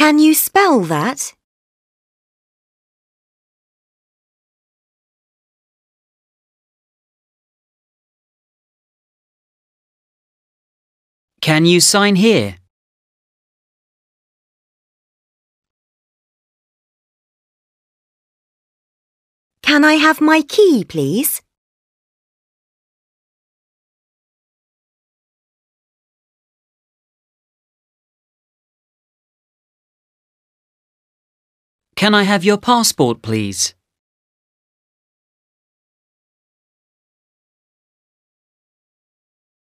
Can you spell that? Can you sign here? Can I have my key, please? Can I have your passport, please?